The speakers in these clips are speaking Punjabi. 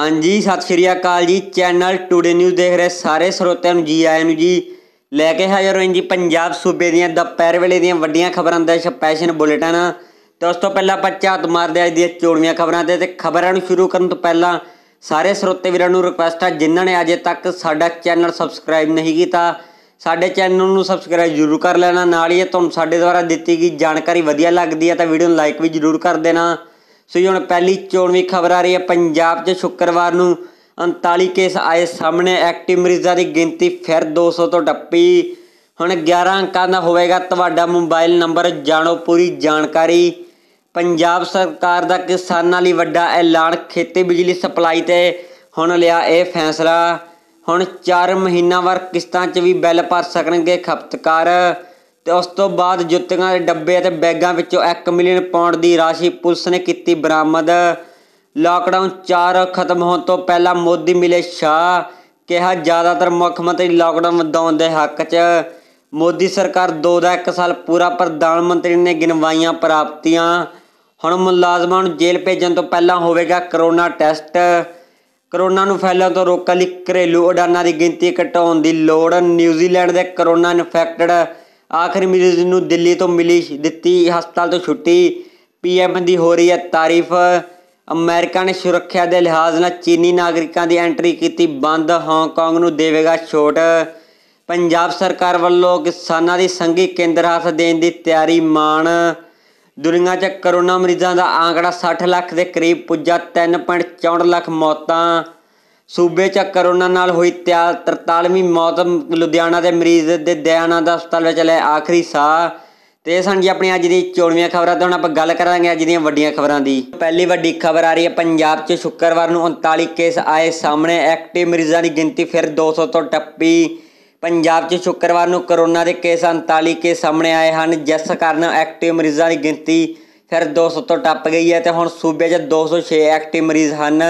ਹਾਂਜੀ ਸਤਿ ਸ਼੍ਰੀ ਅਕਾਲ ਜੀ ਚੈਨਲ ਟੂਡੇ ਨਿਊਜ਼ ਦੇਖ ਰਹੇ ਸਾਰੇ ਸਰੋਤਿਆਂ ਨੂੰ ਜੀ ਆਇਆਂ ਨੂੰ ਜੀ ਲੈ ਕੇ ਹਾਜ਼ਰ ਹੋਏ ਜੀ ਪੰਜਾਬ ਸੂਬੇ ਦੀਆਂ ਦੁਪਹਿਰ ਵੇਲੇ ਦੀਆਂ ਵੱਡੀਆਂ ਖਬਰਾਂ ਦਾ ਸਪੈਸ਼ਲ ਬੁਲੇਟਿਨ ਤੇ ਉਸ ਤੋਂ ਪਹਿਲਾਂ ਆਪਾਂ ਮਾਰਦੇ ਅੱਜ ਦੀਆਂ ਚੋੜੀਆਂ ਖਬਰਾਂ ਤੇ ਤੇ ਖਬਰਾਂ ਨੂੰ ਸ਼ੁਰੂ ਕਰਨ ਤੋਂ ਪਹਿਲਾਂ ਸਾਰੇ ਸਰੋਤੇ ਵੀਰਾਂ ਨੂੰ ਰਿਕੁਐਸਟ ਹੈ ਜਿਨ੍ਹਾਂ ਨੇ ਅਜੇ ਤੱਕ ਸਾਡਾ ਚੈਨਲ ਸਬਸਕ੍ਰਾਈਬ ਨਹੀਂ ਕੀਤਾ ਸਾਡੇ ਚੈਨਲ ਨੂੰ ਸਬਸਕ੍ਰਾਈਬ ਜ਼ਰੂਰ ਕਰ ਲੈਣਾ ਨਾਲ ਹੀ ਤੁਹਾਨੂੰ ਸਾਡੇ ਦੁਆਰਾ ਦਿੱਤੀ ਗਈ ਜਾਣਕਾਰੀ ਵਧੀਆ ਲੱਗਦੀ ਹੈ ਤਾਂ ਵੀਡੀਓ ਨੂੰ ਲਾਈਕ ਵੀ ਜ਼ਰੂਰ ਕਰ ਦੇਣਾ ਸੋ ਹੁਣ ਪਹਿਲੀ ਚੋਣਵੀਂ ਖਬਰ ਆ ਰਹੀ ਹੈ ਪੰਜਾਬ 'ਚ ਸ਼ੁੱਕਰਵਾਰ ਨੂੰ 39 ਕੇਸ ਆਏ ਸਾਹਮਣੇ ਐਕਟਿਵ ਮਰੀਜ਼ਾਂ ਦੀ ਗਿਣਤੀ ਫਿਰ 200 ਤੋਂ ਟੱਪੀ ਹੁਣ 11 ਅੰਕਾਂ ਦਾ ਹੋਵੇਗਾ ਤੁਹਾਡਾ ਮੋਬਾਈਲ ਨੰਬਰ ਜਾਣੋ ਪੂਰੀ ਜਾਣਕਾਰੀ ਪੰਜਾਬ ਸਰਕਾਰ ਦਾ ਕਿਸਾਨਾਂ ਲਈ ਵੱਡਾ ਐਲਾਨ ਖੇਤੀ ਬਿਜਲੀ ਸਪਲਾਈ ਤੇ ਹੁਣ ਲਿਆ ਇਹ ਫੈਸਲਾ ਹੁਣ 4 ਮਹੀਨਾਵਾਰ ਕਿਸ਼ਤਾਂ 'ਚ ਵੀ ਬਿੱਲ ਭਰ ਸਕਣਗੇ ਖਪਤਕਾਰ ਤੇ ਉਸ ਤੋਂ ਬਾਅਦ ਜੁੱਤੀਆਂ ਦੇ ਡੱਬੇ ਅਤੇ ਬੈਗਾਂ ਵਿੱਚੋਂ 1 ਮਿਲੀਅਨ ਪਾਉਂਡ ਦੀ ਰਾਸ਼ੀ ਪੁਲਿਸ ਨੇ ਕੀਤੀ ਬਰਾਮਦ ਲਾਕਡਾਊਨ 4 ਖਤਮ ਹੋਣ ਤੋਂ ਪਹਿਲਾਂ ਮੋਦੀ ਮਿਲੇ ਸ਼ਾ ਕਿਹਾ ਜ਼ਿਆਦਾਤਰ ਮੁੱਖ ਮੰਤਰੀ ਲਾਕਡਾਊਨ ਵਧਾਉਣ ਦੇ ਹੱਕ 'ਚ ਮੋਦੀ ਸਰਕਾਰ 2 ਦਾ 1 ਸਾਲ ਪੂਰਾ ਪ੍ਰਧਾਨ ਮੰਤਰੀ ਨੇ ਗਿਣਵਾਈਆਂ ਪ੍ਰਾਪਤੀਆਂ ਹੁਣ ਮੁਲਾਜ਼ਮਾਂ ਨੂੰ ਜੇਲ੍ਹ ਭੇਜਣ ਤੋਂ ਪਹਿਲਾਂ ਹੋਵੇਗਾ ਕਰੋਨਾ ਟੈਸਟ ਕਰੋਨਾ ਨੂੰ ਫੈਲਣ ਤੋਂ ਰੋਕਣ ਲਈ ਘਰੇਲੂ ਉਡਾਨਾਂ ਦੀ ਗਿਣਤੀ ਘਟਾਉਣ ਦੀ ਲੋੜ ਨਿਊਜ਼ੀਲੈਂਡ ਦੇ ਕਰੋਨਾ ਇਨਫੈਕਟਡ ਆਖਰੀ ਮਰੀਜ਼ ਨੂੰ ਦਿੱਲੀ ਤੋਂ ਮਿਲੀ ਦਿੱਤੀ ਹਸਪਤਾਲ ਤੋਂ ਛੁੱਟੀ ਪੀਐਮ ਦੀ ਹੋ ਰਹੀ ਹੈ ਤਾਰੀਫ ਅਮਰੀਕਾ ਨੇ ਸੁਰੱਖਿਆ ਦੇ ਲਿਹਾਜ਼ ਨਾਲ ਚੀਨੀ ਨਾਗਰਿਕਾਂ ਦੀ ਐਂਟਰੀ ਕੀਤੀ ਬੰਦ ਹਾਂਗਕਾਂਗ ਨੂੰ ਦੇਵੇਗਾ ਛੋਟ ਪੰਜਾਬ ਸਰਕਾਰ ਵੱਲੋਂ ਕਿਸਾਨਾਂ ਦੀ ਸੰਘੀ ਕੇਂਦਰ ਹੱਥ ਦੇਣ ਦੀ ਤਿਆਰੀ ਮਾਨ ਦੁਨੀਆ 'ਚ ਕਰੋਨਾ ਮਰੀਜ਼ਾਂ ਦਾ ਆਂਕੜਾ 60 ਲੱਖ ਦੇ ਕਰੀਬ ਪੁੱਜਾ 3.64 ਲੱਖ ਮੌਤਾਂ ਸੂਬੇ ਚ ਕਰੋਨਾ ਨਾਲ ਹੋਈ 43ਵੀਂ ਮੌਤ ਲੁਧਿਆਣਾ ਦੇ ਮਰੀਜ਼ ਦੇ ਦਾ ਹਸਪਤਾਲ ਵਿੱਚ ਲੈ ਆਖਰੀ ਸਾਹ ਤੇ ਸਾਂਝੀ ਆਪਣੀ ਅੱਜ ਦੀ ਚੋਣਵੀਆਂ ਖਬਰਾਂ ਤੋਂ ਆਪਾਂ ਗੱਲ ਕਰਾਂਗੇ ਅੱਜ ਦੀਆਂ ਵੱਡੀਆਂ ਖਬਰਾਂ ਦੀ ਪਹਿਲੀ ਵੱਡੀ ਖਬਰ ਆ ਰਹੀ ਹੈ ਪੰਜਾਬ 'ਚ ਸ਼ੁੱਕਰਵਾਰ ਨੂੰ 39 ਕੇਸ ਆਏ ਸਾਹਮਣੇ ਐਕਟਿਵ ਮਰੀਜ਼ਾਂ ਦੀ ਗਿਣਤੀ ਫਿਰ 200 ਤੋਂ ਟੱਪੀ ਪੰਜਾਬ 'ਚ ਸ਼ੁੱਕਰਵਾਰ ਨੂੰ ਕਰੋਨਾ ਦੇ ਕੇਸ 39 ਕੇਸ ਸਾਹਮਣੇ ਆਏ ਹਨ ਜਿਸ ਕਾਰਨ ਐਕਟਿਵ ਮਰੀਜ਼ਾਂ ਦੀ ਗਿਣਤੀ ਫਿਰ 200 ਤੋਂ ਟੱਪ ਗਈ ਹੈ ਤੇ ਹੁਣ ਸੂਬੇ 'ਚ 206 ਐਕਟਿਵ ਮਰੀਜ਼ ਹਨ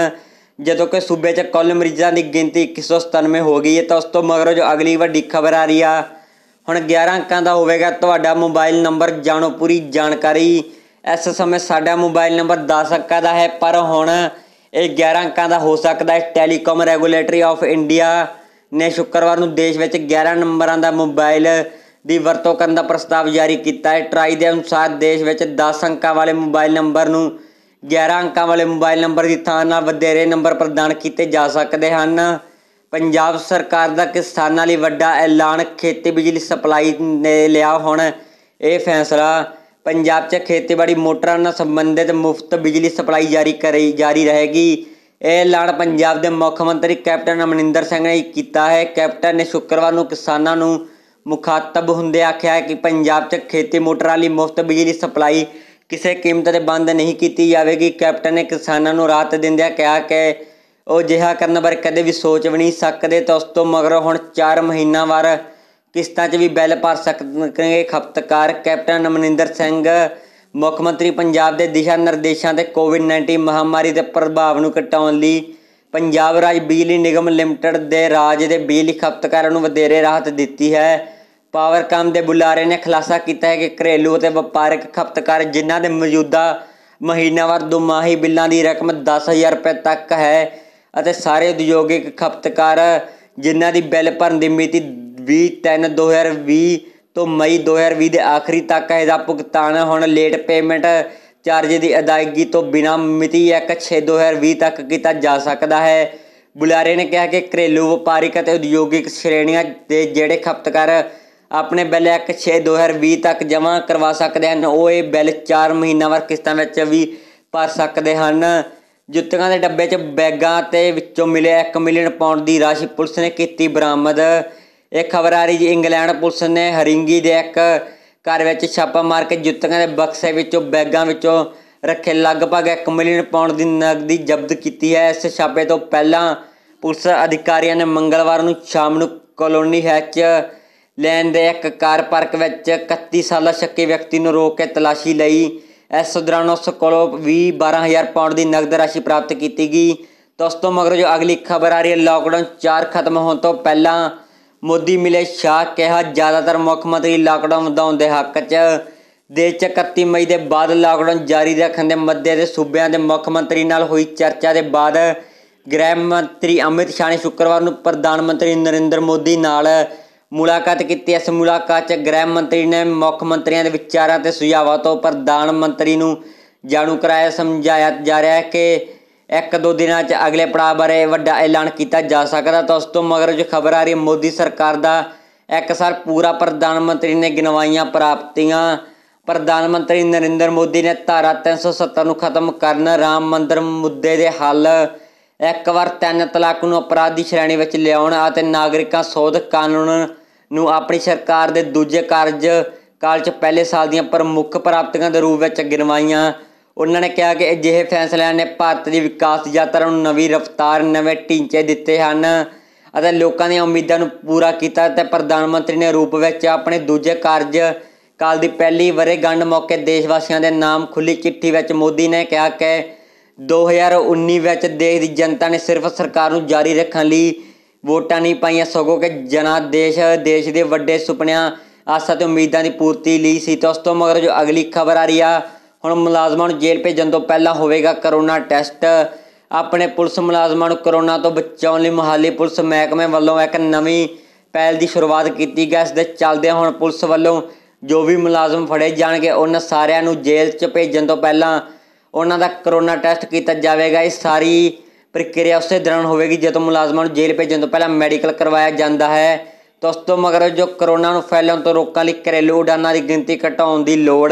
ਜਦੋਂ ਕਿ ਸੂਬੇ 'ਚ ਕੁੱਲ ਮਰੀਜ਼ਾਂ ਦੀ ਗਿਣਤੀ 197 ਹੋ ਗਈ ਹੈ ਤਾਂ ਉਸ ਤੋਂ ਮਗਰੋਂ ਜੋ ਅਗਲੀ ਵੱਡੀ ਖਬਰ ਆ ਰਹੀ ਆ ਹੁਣ 11 ਅੰਕਾਂ ਦਾ ਹੋਵੇਗਾ ਤੁਹਾਡਾ ਮੋਬਾਈਲ ਨੰਬਰ ਜਾਣੋ ਪੂਰੀ ਜਾਣਕਾਰੀ ਇਸ ਸਮੇਂ ਸਾਡਾ ਮੋਬਾਈਲ ਨੰਬਰ 10 ਅੰਕਾਂ ਦਾ ਹੈ ਪਰ ਹੁਣ ਇਹ 11 ਅੰਕਾਂ ਦਾ ਹੋ ਸਕਦਾ ਹੈ ਟੈਲੀਕਾਮ ਰੈਗੂਲੇਟਰੀ ਆਫ ਇੰਡੀਆ ਨੇ ਸ਼ੁੱਕਰਵਾਰ ਨੂੰ ਦੇਸ਼ ਵਿੱਚ 11 ਨੰਬਰਾਂ ਦਾ ਮੋਬਾਈਲ ਦੀ ਵਰਤੋਂ ਕਰਨ ਦਾ ਪ੍ਰਸਤਾਵ ਜਾਰੀ ਕੀਤਾ ਹੈ ਟਰਾਈ ਦੇ ਅਨੁਸਾਰ ਦੇਸ਼ ਵਿੱਚ 10 ਅੰਕਾਂ ਵਾਲੇ ਮੋਬਾਈਲ ਨੰਬਰ ਨੂੰ 11 ਅੰਕਾਂ ਵਾਲੇ ਮੋਬਾਈਲ ਨੰਬਰ ਦੀ ਥਾਂ ਨਾਲ ਵਧੇਰੇ ਨੰਬਰ ਪ੍ਰਦਾਨ ਕੀਤੇ ਜਾ ਸਕਦੇ ਹਨ ਪੰਜਾਬ ਸਰਕਾਰ ਦਾ ਕਿਸਾਨਾਂ ਲਈ ਵੱਡਾ ਐਲਾਨ ਖੇਤੀ ਬਿਜਲੀ ਸਪਲਾਈ ਨੇ ਲਿਆ ਹੁਣ ਇਹ ਫੈਸਲਾ ਪੰਜਾਬ 'ਚ ਖੇਤੀਬਾੜੀ ਮੋਟਰਾਂ ਨਾਲ ਸੰਬੰਧਿਤ ਮੁਫਤ ਬਿਜਲੀ ਸਪਲਾਈ ਜਾਰੀ ਕਰੀ ਜਾਰੀ ਰਹੇਗੀ ਇਹ ਐਲਾਨ ਪੰਜਾਬ ਦੇ ਮੁੱਖ ਮੰਤਰੀ ਕੈਪਟਨ ਅਮਰਿੰਦਰ ਸਿੰਘ ਨੇ ਕੀਤਾ ਹੈ ਕੈਪਟਨ ਨੇ ਸ਼ੁੱਕਰਵਾਰ ਨੂੰ ਕਿਸਾਨਾਂ ਨੂੰ ਮੁਖਾਤਬ ਹੁੰਦੇ ਆਖਿਆ ਕਿ ਪੰਜਾਬ 'ਚ ਖੇਤੀ ਮੋਟਰਾਂ ਲਈ ਮੁਫਤ ਬਿਜਲੀ ਸਪਲਾਈ ਕਿਸੇ ਕੀਮਤ ਤੇ ਬੰਦ ਨਹੀਂ ਕੀਤੀ ਜਾਵੇਗੀ ਕੈਪਟਨ ਨੇ ਕਿਸਾਨਾਂ ਨੂੰ ਰਾਤ ਦਿੰਦਿਆਂ ਕਿਹਾ ਕਿ ਉਹ ਜਿਹਾ ਕਰਨ ਬਾਰੇ ਕਦੇ ਵੀ ਸੋਚ ਵੀ ਨਹੀਂ ਸਕਦੇ ਤਾਂ ਉਸ ਤੋਂ ਮਗਰ ਹੁਣ 4 ਮਹੀਨਾ ਵਾਰ ਕਿਸ਼ਤਾਂ 'ਚ ਵੀ ਬਿੱਲ ਭਰ ਸਕਣਗੇ ਖਪਤਕਾਰ ਕੈਪਟਨ ਅਮਨਿੰਦਰ ਸਿੰਘ ਮੁੱਖ ਮੰਤਰੀ ਪੰਜਾਬ ਦੇ ਦਿਸ਼ਾ ਨਿਰਦੇਸ਼ਾਂ ਤੇ ਕੋਵਿਡ-19 ਮਹਾਮਾਰੀ ਦੇ ਪ੍ਰਭਾਵ ਨੂੰ ਘਟਾਉਣ ਲਈ ਪੰਜਾਬ ਰਾਜ ਬਿਜਲੀ ਨਿਗਮ ਲਿਮਟਿਡ ਦੇ ਰਾਜ ਦੇ ਬਿਜਲੀ ਖਪਤਕਾਰਾਂ ਨੂੰ ਵਧੇਰੇ ਰਾਹਤ ਦਿੱਤੀ ਹੈ ਕਾਮ ਦੇ ਬੁਲਾਰੇ ਨੇ ਖੁਲਾਸਾ ਕੀਤਾ ਹੈ ਕਿ ਘਰੇਲੂ ਅਤੇ ਵਪਾਰਕ ਖਪਤਕਾਰ ਜਿਨ੍ਹਾਂ ਦੇ ਮੌਜੂਦਾ ਮਹੀਨਾਵਾਰ ਦੁਮਾਹੀ ਬਿੱਲਾਂ ਦੀ ਰਕਮ 10000 ਰੁਪਏ ਤੱਕ ਹੈ ਅਤੇ ਸਾਰੇ ਉਦਯੋਗਿਕ ਖਪਤਕਾਰ ਜਿਨ੍ਹਾਂ ਦੀ ਬਿੱਲ ਭਰਨ ਦੀ ਮਿਤੀ 20/3/2020 ਤੋਂ ਮਈ 2020 ਦੇ ਆਖਰੀ ਤੱਕ ਹੈ ਦਾ ਭੁਗਤਾਨ ਹੁਣ ਲੇਟ ਪੇਮੈਂਟ ਚਾਰਜ ਦੀ ਅਦਾਇਗੀ ਤੋਂ ਬਿਨਾ ਮਿਤੀ 1/6/2020 ਤੱਕ ਕੀਤਾ ਜਾ ਸਕਦਾ ਹੈ ਬੁਲਾਰੇ ਨੇ ਕਿਹਾ ਕਿ ਘਰੇਲੂ ਵਪਾਰਿਕ ਅਤੇ ਉਦਯੋਗਿਕ ਸ਼੍ਰੇਣੀਆਂ ਦੇ ਜਿਹੜੇ ਖਪਤਕਾਰ ਆਪਣੇ ਬਿੱਲ 1/6 2020 ਤੱਕ ਜਮ੍ਹਾਂ ਕਰਵਾ ਸਕਦੇ ਹਨ ਉਹ ਇਹ ਬਿੱਲ 4 ਮਹੀਨਾਵਾਰ ਕਿਸ਼ਤਾਂ ਵਿੱਚ ਵੀ ਭਰ ਸਕਦੇ ਹਨ ਜੁੱਤੀਆਂ ਦੇ ਡੱਬੇ 'ਚ ਬੈਗਾਂ ਤੇ ਵਿੱਚੋਂ ਮਿਲੇ 1 ਮਿਲੀਅਨ ਪਾਉਂਡ ਦੀ ਰਾਸ਼ੀ ਪੁਲਿਸ ਨੇ ਕੀਤੀ ਬਰਾਮਦ ਇਹ ਖਬਰ ਆ ਰਹੀ ਜੀ ਇੰਗਲੈਂਡ ਪੁਲਿਸ ਨੇ ਹਰਿੰਗੀ ਦੇ ਇੱਕ ਘਰ ਵਿੱਚ ਛਾਪਾ ਮਾਰ ਕੇ ਜੁੱਤੀਆਂ ਦੇ ਬਕਸੇ ਵਿੱਚੋਂ ਬੈਗਾਂ ਵਿੱਚੋਂ ਰੱਖੇ ਲਗਭਗ 1 ਮਿਲੀਅਨ ਪਾਉਂਡ ਦੀ ਨਕਦੀ ਜ਼ਬਤ ਕੀਤੀ ਹੈ ਇਸ ਛਾਪੇ ਤੋਂ ਪਹਿਲਾਂ ਪੁਲਿਸ ਅਧਿਕਾਰੀਆਂ ਨੇ ਮੰਗਲਵਾਰ ਨੂੰ ਸ਼ਾਮ ਨੂੰ ਕਲੋਨੀ ਹੈਚ ਲੈਣ ਦੇ ਇੱਕ ਕਾਰ ਪਾਰਕ ਵਿੱਚ 31 ਸਾਲਾ ਸ਼ੱਕੀ ਵਿਅਕਤੀ ਨੂੰ ਰੋਕ ਕੇ ਤਲਾਸ਼ੀ ਲਈ ਇਸ ਦੌਰਾਨ ਉਸ ਕੋਲੋਂ ਵੀ 12000 ਪਾਉਂਡ ਦੀ ਨਗਦ ਰਾਸ਼ੀ ਪ੍ਰਾਪਤ ਕੀਤੀ ਗਈ ਦੋਸਤੋ ਮਗਰ ਜੋ ਅਗਲੀ ਖਬਰ ਆ ਰਹੀ ਹੈ ਲਾਕਡਾਊਨ 4 ਖਤਮ ਹੋਣ ਤੋਂ ਪਹਿਲਾਂ ਮੋਦੀ ਮਿਲੇ ਸ਼ਾਹ ਕਿਹਾ ਜ਼ਿਆਦਾਤਰ ਮੁੱਖ ਮੰਤਰੀ ਲਾਕਡਾਊਨ ਵਧਾਉਣ ਦੇ ਹੱਕ 'ਚ ਦੇ 31 ਮਈ ਦੇ ਬਾਅਦ ਲਾਕਡਾਊਨ ਜਾਰੀ ਰੱਖਣ ਦੇ ਮੱਦੇ ਤੇ ਸੂਬਿਆਂ ਦੇ ਮੁੱਖ ਮੰਤਰੀ ਨਾਲ ਹੋਈ ਚਰਚਾ ਦੇ ਬਾਅਦ ਗ੍ਰਹਿ ਮੰਤਰੀ ਅਮਿਤ ਸ਼ਾਹ ਨੇ ਸ਼ੁੱਕਰਵਾਰ ਨੂੰ ਪ੍ਰਧਾਨ ਮੰਤਰੀ ਨਰਿੰਦਰ ਮੋਦੀ ਨਾਲ ਮੁਲਾਕਾਤ ਕੀਤੀ ਇਸ ਮੁਲਾਕਾਤ 'ਚ ਗ੍ਰਹਿ ਮੰਤਰੀ ਨੇ ਮੁੱਖ ਮੰਤਰੀਆਂ ਦੇ ਵਿਚਾਰਾਂ ਤੇ ਸੁਝਾਵਾਂ ਤੋਂ ਪ੍ਰਧਾਨ ਮੰਤਰੀ ਨੂੰ ਜਾਣੂ ਕਰਾਇਆ ਸਮਝਾਇਆ ਜਾ ਰਿਹਾ ਹੈ ਕਿ ਇੱਕ ਦੋ ਦਿਨਾਂ 'ਚ ਅਗਲੇ ਪੜਾਅ ਬਾਰੇ ਵੱਡਾ ਐਲਾਨ ਕੀਤਾ ਜਾ ਸਕਦਾ ਤਾਂ ਉਸ ਤੋਂ ਮਗਰ ਜੋ ਖਬਰ ਆ ਰਹੀ ਮੋਦੀ ਸਰਕਾਰ ਦਾ ਇੱਕ ਸਾਲ ਪੂਰਾ ਪ੍ਰਧਾਨ ਮੰਤਰੀ ਨੇ ਗਿਣਵਾਈਆਂ ਪ੍ਰਾਪਤੀਆਂ ਪ੍ਰਧਾਨ ਮੰਤਰੀ ਨਰਿੰਦਰ ਮੋਦੀ ਨੇ ਧਾਰਾ 370 ਨੂੰ ਖਤਮ ਕਰਨ ਰਾਮ ਮੰਦਰ ਮੁੱਦੇ ਦੇ ਹੱਲ ਇੱਕ ਵਾਰ ਤਿੰਨ ਤਲਾਕ ਨੂੰ ਅਪਰਾਧੀ ਸ਼੍ਰੇਣੀ ਵਿੱਚ ਲਿਆਉਣ ਅਤੇ ਨਾਗਰਿਕਾਂ ਸੋਧ ਕਾਨੂੰਨ ਨੂੰ ਆਪਣੀ ਸਰਕਾਰ ਦੇ ਦੂਜੇ ਕਾਰਜ ਕਾਲ 'ਚ ਪਹਿਲੇ ਸਾਲ ਦੀਆਂ ਪ੍ਰਮੁੱਖ ਪ੍ਰਾਪਤੀਆਂ ਦੇ ਰੂਪ ਵਿੱਚ ਗਿਣਵਾਈਆਂ ਉਹਨਾਂ ਨੇ ਕਿਹਾ ਕਿ ਅਜਿਹੇ ਫੈਸਲਿਆਂ ਨੇ ਭਾਰਤ ਦੀ ਵਿਕਾਸ ਯਾਤਰਾ ਨੂੰ ਨਵੀਂ ਰਫ਼ਤਾਰ ਨਵੇਂ ਟੀਂਚੇ ਦਿੱਤੇ ਹਨ ਅਤੇ ਲੋਕਾਂ ਦੀਆਂ ਉਮੀਦਾਂ ਨੂੰ ਪੂਰਾ ਕੀਤਾ ਤੇ ਪ੍ਰਧਾਨ ਮੰਤਰੀ ਨੇ ਰੂਪ ਵਿੱਚ ਆਪਣੇ ਦੂਜੇ ਕਾਰਜ ਕਾਲ ਦੀ ਪਹਿਲੀ ਵਰੇ ਗੰਢ ਮੌਕੇ ਦੇਸ਼ ਵਾਸੀਆਂ ਦੇ ਨਾਮ ਖੁੱਲੀ ਚਿੱਠੀ ਵਿੱਚ ਮੋਦੀ ਨੇ ਕਿਹਾ ਕਿ 2019 ਵਿੱਚ ਦੇਸ਼ ਦੀ ਜਨਤਾ ਨੇ ਸਿਰਫ ਸਰਕਾਰ ਨੂੰ ਜਾਰੀ ਰੱਖਣ ਲਈ ਵੋਟਾਂ ਨਹੀਂ ਪਾਈਆਂ ਸਗੋਂ ਕਿ ਜਨਾਦੇਸ਼ ਦੇਸ਼ ਦੇ ਵੱਡੇ ਸੁਪਨਿਆਂ ਆਸਾਂ ਤੇ ਉਮੀਦਾਂ ਦੀ ਪੂਰਤੀ ਲਈ ਸੀ ਤਾਂ ਉਸ ਤੋਂ ਮਗਰ ਜੋ ਅਗਲੀ ਖਬਰ ਆ ਰਹੀ ਆ ਹੁਣ ਮੁਲਾਜ਼ਮਾਂ ਨੂੰ ਜੇਲ੍ਹ ਭੇਜਣ ਤੋਂ ਪਹਿਲਾਂ ਹੋਵੇਗਾ ਕਰੋਨਾ ਟੈਸਟ ਆਪਣੇ ਪੁਲਿਸ ਮੁਲਾਜ਼ਮਾਂ ਨੂੰ ਕਰੋਨਾ ਤੋਂ ਬਚਾਉਣ ਲਈ ਮਹਾਲੀ ਪੁਲਿਸ ਮਹਿਕਮੇ ਵੱਲੋਂ ਇੱਕ ਨਵੀਂ ਪਹਿਲ ਦੀ ਸ਼ੁਰੂਆਤ ਕੀਤੀ ਗਈ ਇਸ ਦੇ ਚੱਲਦੇ ਹੁਣ ਪੁਲਿਸ ਵੱਲੋਂ ਜੋ ਵੀ ਮੁਲਾਜ਼ਮ ਫੜੇ ਜਾਣਗੇ ਉਹਨਾਂ ਸਾਰਿਆਂ ਨੂੰ ਜੇਲ੍ਹ 'ਚ ਭੇਜਣ ਤੋਂ ਪਹਿਲਾਂ ਉਹਨਾਂ ਦਾ ਕਰੋਨਾ ਟੈਸਟ ਕੀਤਾ ਜਾਵੇਗਾ ਇਹ ਸਾਰੀ ਪ੍ਰਕਿਰਿਆ ਉਸੇ ਦਰਨ ਹੋਵੇਗੀ ਜਦੋਂ ਮੁਲਾਜ਼ਮਾਂ ਨੂੰ ਜੇਲ੍ਹ ਭੇਜਣ ਤੋਂ ਪਹਿਲਾਂ ਮੈਡੀਕਲ ਕਰਵਾਇਆ ਜਾਂਦਾ ਹੈ ਤਾਂ ਉਸ ਤੋਂ ਮਗਰੋਂ ਜੋ ਕਰੋਨਾ ਨੂੰ ਫੈਲਣ ਤੋਂ ਰੋਕਣ ਲਈ ਘਰੇਲੂ ਉਡਾਨਾਂ ਦੀ ਗਿਣਤੀ ਘਟਾਉਣ ਦੀ ਲੋੜ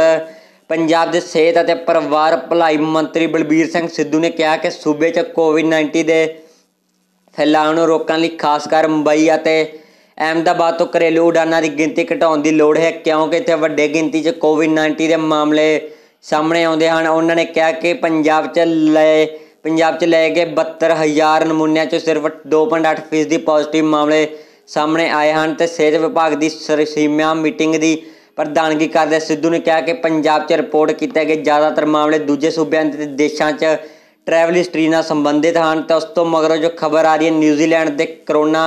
ਪੰਜਾਬ ਦੇ ਸਿਹਤ ਅਤੇ ਪਰਿਵਾਰ ਭਲਾਈ ਮੰਤਰੀ ਬਲਬੀਰ ਸਿੰਘ ਸਿੱਧੂ ਨੇ ਕਿਹਾ ਕਿ ਸੂਬੇ 'ਚ ਕੋਵਿਡ-19 ਦੇ ਫੈਲਾਅ ਨੂੰ ਰੋਕਣ ਲਈ ਖਾਸ ਕਰ ਮੁੰਬਈ ਅਤੇ ਅਹਿਮਦਾਬਾਦ ਤੋਂ ਘਰੇਲੂ ਉਡਾਨਾਂ ਦੀ ਗਿਣਤੀ ਘਟਾਉਣ ਦੀ ਲੋੜ ਹੈ ਕਿਉਂਕਿ ਇੱਥੇ ਵੱਡੇ ਗਿਣਤੀ 'ਚ ਕੋਵਿਡ-19 ਦੇ ਮਾਮਲੇ ਸਾਹਮਣੇ ਆਉਂਦੇ ਹਨ ਉਹਨਾਂ ਨੇ ਕਿਹਾ ਕਿ ਪੰਜਾਬ 'ਚ ਲਏ ਪੰਜਾਬ 'ਚ ਲਏ ਗਏ 72000 ਨਮੂਨਿਆਂ 'ਚੋਂ ਸਿਰਫ 2.8% ਦੀ ਪੋਜ਼ਿਟਿਵ ਮਾਮਲੇ ਸਾਹਮਣੇ ਆਏ ਹਨ ਤੇ ਸਿਹਤ ਵਿਭਾਗ ਦੀ ਸਰਸੀਮਿਆ ਮੀਟਿੰਗ ਦੀ ਪ੍ਰਧਾਨਗੀ ਕਰਦੇ ਸਿੱਧੂ ਨੇ ਕਿਹਾ ਕਿ ਪੰਜਾਬ 'ਚ ਰਿਪੋਰਟ ਕੀਤੇ ਗਏ ਜ਼ਿਆਦਾਤਰ ਮਾਮਲੇ ਦੂਜੇ ਸੂਬਿਆਂ ਤੇ ਦੇਸ਼ਾਂ 'ਚ ਟਰੈਵਲ ਹਿਸਟਰੀ ਨਾਲ ਸੰਬੰਧਿਤ ਹਨ ਤੇ ਉਸ ਤੋਂ ਮਗਰੋਂ ਜੋ ਖਬਰ ਆ ਰਹੀ ਹੈ ਨਿਊਜ਼ੀਲੈਂਡ ਦੇ ਕਰੋਨਾ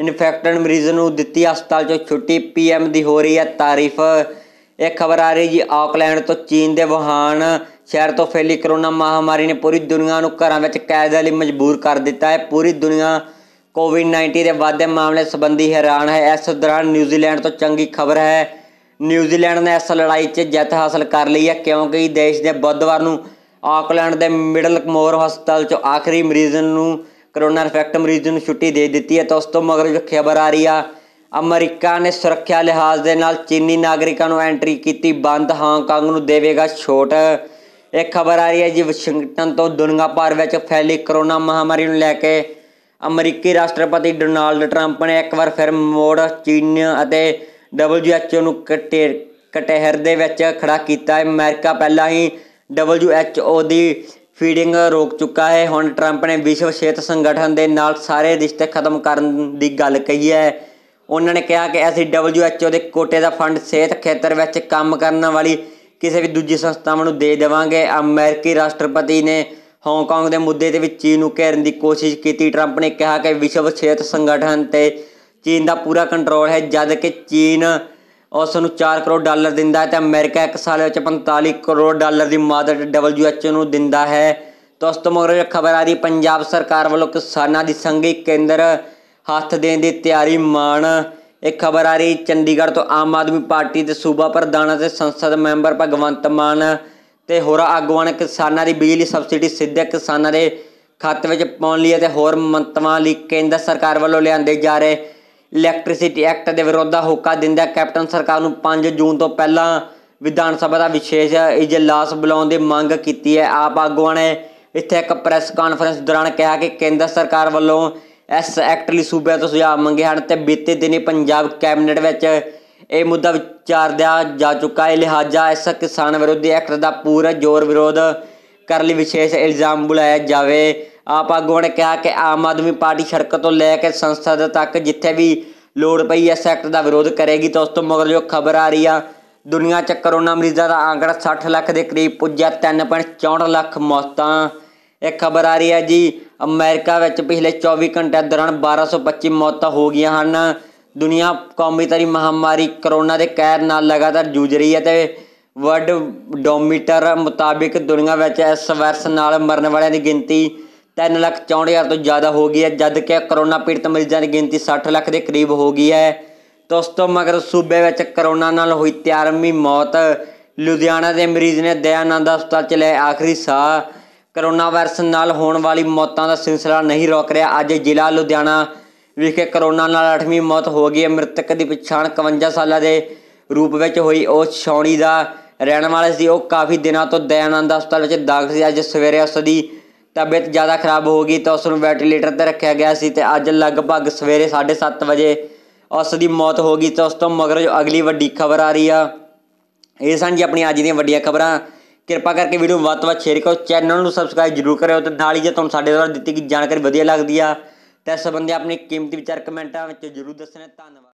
ਇਨਫੈਕਟਡ ਮਰੀਜ਼ ਨੂੰ ਦਿੱਤੀ ਹਸਪਤਾਲ 'ਚੋਂ ਛੁੱਟੀ ਪੀਐਮ ਦੀ ਹੋ ਰਹੀ ਹੈ ਤਾਰੀਫ ਇਹ ਖਬਰ ਆ ਰਹੀ ਜੀ ਆਕਲੈਂਡ ਤੋਂ ਚੀਨ ਦੇ ਵੁਹਾਨ ਸ਼ਹਿਰ ਤੋਂ ਫੈਲੀ ਕਰੋਨਾ ਮਹਾਮਾਰੀ ਨੇ ਪੂਰੀ ਦੁਨੀਆ ਨੂੰ ਘਰਾਂ ਵਿੱਚ ਕੈਦ ਲਈ ਮਜਬੂਰ ਕਰ ਦਿੱਤਾ ਹੈ ਪੂਰੀ ਦੁਨੀਆ ਕੋਵਿਡ-19 ਦੇ ਵਾਧੇ ਮਾਮਲੇ ਸੰਬੰਧੀ ਹੈਰਾਨ ਹੈ ਇਸ ਦੌਰਾਨ ਨਿਊਜ਼ੀਲੈਂਡ ਤੋਂ ਚੰਗੀ ਖਬਰ ਹੈ ਨਿਊਜ਼ੀਲੈਂਡ ਨੇ ਇਸ ਲੜਾਈ 'ਚ ਜਿੱਤ ਹਾਸਲ ਕਰ ਲਈ ਹੈ ਕਿਉਂਕਿ ਦੇਸ਼ ਦੇ ਬੁੱਧਵਾਰ ਨੂੰ ਆਕਲੈਂਡ ਦੇ ਮਿਡਲ ਮੋਰ ਹਸਪਤਾਲ 'ਚੋਂ ਆਖਰੀ ਮਰੀਜ਼ ਨੂੰ ਕਰੋਨਾ ਇਨਫੈਕਟ ਮਰੀਜ਼ ਨੂੰ ਛੁੱਟੀ ਦੇ ਦਿੱਤੀ ਹੈ ਤਾਂ ਉਸ ਤੋਂ ਮਗਰ ਜੋ ਖਬਰ ਆ ਰਹੀ ਆ ਅਮਰੀਕਾ ਨੇ ਸੁਰੱਖਿਆ ਲਿਹਾਜ਼ ਦੇ ਨਾਲ ਚੀਨੀ ਨਾਗਰਿਕਾਂ ਨੂੰ ਐਂਟਰੀ ਕੀਤੀ ਬੰਦ ਹਾਂਗਕਾਂਗ ਨੂੰ ਦੇਵੇਗਾ ਛੋਟ ਇਹ ਖਬਰ ਆ ਰਹੀ ਹੈ ਜੀ ਵਾਸ਼ਿੰਗਟਨ ਤੋਂ ਦੁਨੀਆ ਭਰ ਵਿੱਚ ਫੈਲੀ ਕਰੋਨਾ ਮਹਾਮਾਰੀ ਨੂੰ ਲੈ ਕੇ ਅਮਰੀਕੀ ਰਾਸ਼ਟਰਪਤੀ ਡੋਨਾਲਡ ਟਰੰਪ ਨੇ ਇੱਕ ਵਾਰ ਫਿਰ ਮੋੜ ਚੀਨ ਅਤੇ WHO ਨੂੰ ਕਟਹਿਰ ਦੇ ਵਿੱਚ ਖੜਾ ਕੀਤਾ ਹੈ ਅਮਰੀਕਾ ਪਹਿਲਾਂ ਹੀ WHO ਦੀ ਫੀਡਿੰਗ ਰੋਕ ਚੁੱਕਾ ਹੈ ਹੁਣ ਟਰੰਪ ਨੇ ਵਿਸ਼ਵ ਸਿਹਤ ਸੰਗਠਨ ਦੇ ਨਾਲ ਸਾਰੇ ਰਿਸ਼ਤੇ ਖਤਮ ਕਰਨ ਦੀ ਗੱਲ ਕਹੀ ਹੈ ਉਹਨਾਂ ਨੇ ਕਿਹਾ ਕਿ ਅਸੀਂ WHO ਦੇ ਕੋਟੇ ਦਾ ਫੰਡ ਸਿਹਤ ਖੇਤਰ ਵਿੱਚ ਕੰਮ ਕਰਨ ਵਾਲੀ ਕਿਸੇ ਵੀ ਦੂਜੀ ਸੰਸਥਾਵਾਂ ਨੂੰ ਦੇ ਦੇਵਾਂਗੇ ਅਮਰੀਕੀ ਰਾਸ਼ਟਰਪਤੀ ਨੇ ਹਾਂਗਕਾਂਗ ਦੇ ਮੁੱਦੇ ਦੇ ਵਿੱਚ ਚੀਨ ਨੂੰ ਘੇਰਨ ਦੀ ਕੋਸ਼ਿਸ਼ ਕੀਤੀ ਟਰੰਪ ਨੇ ਕਿਹਾ ਕਿ ਵਿਸ਼ਵ ਸਿਹਤ ਸੰਗਠਨ ਤੇ ਚੀਨ ਦਾ ਪੂਰਾ ਕੰਟਰੋਲ ਹੈ ਜਦ ਕਿ ਚੀਨ ਉਸ ਨੂੰ 4 ਕਰੋੜ ਡਾਲਰ ਦਿੰਦਾ ਹੈ ਤੇ ਅਮਰੀਕਾ ਇੱਕ ਸਾਲ ਵਿੱਚ 45 ਕਰੋੜ ਡਾਲਰ ਦੀ ਮਦਦ WHO ਨੂੰ ਦਿੰਦਾ ਹੈ ਦੋਸਤੋ ਮਗਰ ਖਬਰ ਆ ਰਹੀ ਪੰਜਾਬ ਸਰਕਾਰ ਵੱਲੋਂ ਕਿਸਾਨਾਂ ਦੀ ਸੰਘੀ ਕੇਂਦਰ ਹੱਥ ਦੇਣ ਦੀ ਤਿਆਰੀ ਮਾਨ ਇਹ ਖਬਰ ਆ ਰਹੀ ਚੰਡੀਗੜ੍ਹ ਤੋਂ ਆਮ ਆਦਮੀ ਪਾਰਟੀ ਦੇ ਸੂਬਾ ਪ੍ਰਧਾਨ ਅਤੇ ਸੰਸਦ ਮੈਂਬਰ ਭਗਵੰਤ ਮਾਨ ਤੇ ਹੋਰ ਆਗੂਆਂ ਨੇ ਕਿਸਾਨਾਂ ਦੀ ਬਿਜਲੀ ਸਬਸਿਡੀ ਸਿੱਧੇ ਕਿਸਾਨਾਂ ਦੇ ਖਾਤੇ ਵਿੱਚ ਪਾਉਣ ਲਈ ਤੇ ਹੋਰ ਮੰਤਵਾਂ ਲਈ ਕੇਂਦਰ ਸਰਕਾਰ ਵੱਲੋਂ ਲਿਆਂਦੇ ਜਾ ਰਹੇ ਇਲੈਕਟ੍ਰਿਸਿਟੀ ਐਕਟ ਦੇ ਵਿਰੋਧ ਦਾ ਹੋਕਾ ਦਿੰਦਿਆਂ ਕੈਪਟਨ ਸਰਕਾਰ ਨੂੰ 5 ਜੂਨ ਤੋਂ ਪਹਿਲਾਂ ਵਿਧਾਨ ਸਭਾ ਦਾ ਵਿਸ਼ੇਸ਼ ਇਜਲਾਸ ਬੁਲਾਉਣ ਦੀ ਮੰਗ ਕੀਤੀ ਹੈ ਆਪ ਆਗੂਆਂ ਨੇ ਇੱਥੇ ਇੱਕ ਪ੍ਰੈਸ ਕਾਨਫਰੰਸ ਦੌਰਾਨ ਕਿਹਾ ਕਿ ਕੇਂਦਰ ਸਰਕਾਰ ਵੱਲੋਂ ਐਸ ਐਕਟ ਲਈ ਸੂਬਿਆਂ ਤੋਂ ਸੁਝਾਅ ਮੰਗੇ ਹਨ ਤੇ ਬੀਤੇ ਦਿਨੀ ਪੰਜਾਬ ਕੈਬਨਿਟ ਵਿੱਚ ਇਹ ਮੁੱਦਾ ਦਿਆ ਜਾ ਚੁੱਕਾ ਹੈ ਲਿਹਾਜ਼ਾ ਇਸ ਕਿਸਾਨ ਵਿਰੋਧੀ ਐਕਟ ਦਾ ਪੂਰਾ ਜ਼ੋਰ ਵਿਰੋਧ ਕਰਨ ਲਈ ਵਿਸ਼ੇਸ਼ ਇਲਜ਼ਾਮ ਬੁਲਾਇਆ ਜਾਵੇ ਆਪ ਆਗੂਆਂ ਨੇ ਕਿਹਾ ਕਿ ਆਮ ਆਦਮੀ ਪਾਰਟੀ ਸੜਕ ਤੋਂ ਲੈ ਕੇ ਸੰਸਦ ਤੱਕ ਜਿੱਥੇ ਵੀ ਲੋੜ ਪਈ ਇਸ ਐਕਟ ਦਾ ਵਿਰੋਧ ਕਰੇਗੀ ਤਾਂ ਉਸ ਤੋਂ ਮਗਰ ਜੋ ਖਬਰ ਆ ਰਹੀ ਆ ਦੁਨੀਆ 'ਚ ਕਰੋਨਾ ਮਰੀਜ਼ਾਂ ਦਾ ਆਂਕੜਾ 60 ਲੱਖ ਦੇ ਕਰੀਬ ਪੁੱਜਿਆ 3.64 ਲੱਖ ਮੌਤਾਂ ਇਹ ਖਬਰ ਆ ਰਹੀ ਹੈ ਜੀ ਅਮਰੀਕਾ ਵਿੱਚ ਪਿਛਲੇ 24 ਘੰਟੇ ਦੌਰਾਨ 1225 ਮੌਤਾਂ ਹੋ ਗਈਆਂ ਹਨ ਦੁਨੀਆ ਕੌਮੀ ਤਰੀ ਮਹਾਮਾਰੀ ਕਰੋਨਾ ਦੇ ਕਹਿਰ ਨਾਲ ਲਗਾਤਾਰ ਜੂਝ ਰਹੀ ਹੈ ਤੇ ਵਰਲਡ ਡੋਮੀਟਰ ਮੁਤਾਬਿਕ ਦੁਨੀਆ ਵਿੱਚ ਇਸ ਵਾਇਰਸ ਨਾਲ ਮਰਨ ਵਾਲਿਆਂ ਦੀ ਗਿਣਤੀ 3 ਲੱਖ ਹਜ਼ਾਰ ਤੋਂ ਜ਼ਿਆਦਾ ਹੋ ਗਈ ਹੈ ਜਦ ਕਿ ਕਰੋਨਾ ਪੀੜਤ ਮਰੀਜ਼ਾਂ ਦੀ ਗਿਣਤੀ 60 ਲੱਖ ਦੇ ਕਰੀਬ ਹੋ ਗਈ ਹੈ ਦੋਸਤੋ ਮਗਰ ਸੂਬੇ ਵਿੱਚ ਕਰੋਨਾ ਨਾਲ ਹੋਈ 13ਵੀਂ ਮੌਤ ਲੁਧਿਆਣਾ ਦੇ ਮਰੀਜ਼ ਨੇ ਦਇਆਨੰਦ ਹਸਪਤਾਲ ਚ ਲਏ ਆਖਰੀ ਸਾਹ ਕਰੋਨਾ ਵਾਇਰਸ ਨਾਲ ਹੋਣ ਵਾਲੀ ਮੌਤਾਂ ਦਾ ਸਿਲਸਿਲਾ ਨਹੀਂ ਰੁਕ ਰਿਹਾ ਅੱਜ ਜ਼ਿਲ੍ਹਾ ਲੁਧਿਆਣਾ ਵਿਖੇ ਕਰੋਨਾ ਨਾਲ 8ਵੀਂ ਮੌਤ ਹੋ ਗਈ ਹੈ ਮ੍ਰਿਤਕ ਦੀ ਪਛਾਣ 51 ਸਾਲਾਂ ਦੇ ਰੂਪ ਵਿੱਚ ਹੋਈ ਉਹ ਛੌਣੀ ਦਾ ਰਹਿਣ ਵਾਲਾ ਸੀ ਉਹ ਕਾਫੀ ਦਿਨਾਂ ਤੋਂ ਦਇਆਨੰਦ ਹਸਪਤਾਲ ਵਿੱਚ ਦਾਖਲ ਸੀ ਅੱਜ ਸਵੇਰੇ ਉਸ ਦੀ ਤਬੀਅਤ ਜ਼ਿਆਦਾ ਖਰਾਬ ਹੋ ਗਈ ਤਾਂ ਉਸ ਨੂੰ ਵੈਂਟੀਲੇਟਰ ਤੇ ਰੱਖਿਆ ਗਿਆ ਸੀ ਤੇ ਅੱਜ ਲਗਭਗ ਸਵੇਰੇ 7:30 ਵਜੇ ਉਸ ਦੀ ਮੌਤ ਹੋ ਗਈ ਤਾਂ ਉਸ ਤੋਂ ਜੋ ਅਗਲੀ ਵੱਡੀ ਖਬਰ ਆ ਰਹੀ ਆ ਇਹ ਸਨ ਜੀ ਆਪਣੀ ਅੱਜ ਦੀਆਂ ਵੱਡੀਆਂ ਖਬਰਾਂ ਕਿਰਪਾ ਕਰਕੇ ਵੀਡੀਓ ਨੂੰ ਵੱਧ ਤੋਂ ਵੱਧ ਸ਼ੇਅਰ ਕਰੋ ਚੈਨਲ ਨੂੰ ਸਬਸਕ੍ਰਾਈਬ ਜ਼ਰੂਰ ਕਰਿਓ ਤੇ ਨਾਲ ਹੀ ਜੇ ਤੁਹਾਨੂੰ ਸਾਡੇ ਦੁਆਰਾ ਦਿੱਤੀ ਗਈ ਜਾਣਕਾਰੀ ਵਧੀਆ ਲੱਗਦੀ ਆ ਤਾਂ ਇਸ ਆਪਣੇ ਕੀਮਤੀ ਵਿਚਾਰ ਕਮੈਂਟਾਂ ਵਿੱਚ ਜ਼ਰੂਰ ਦੱਸਣਾ ਧੰਨਵਾਦ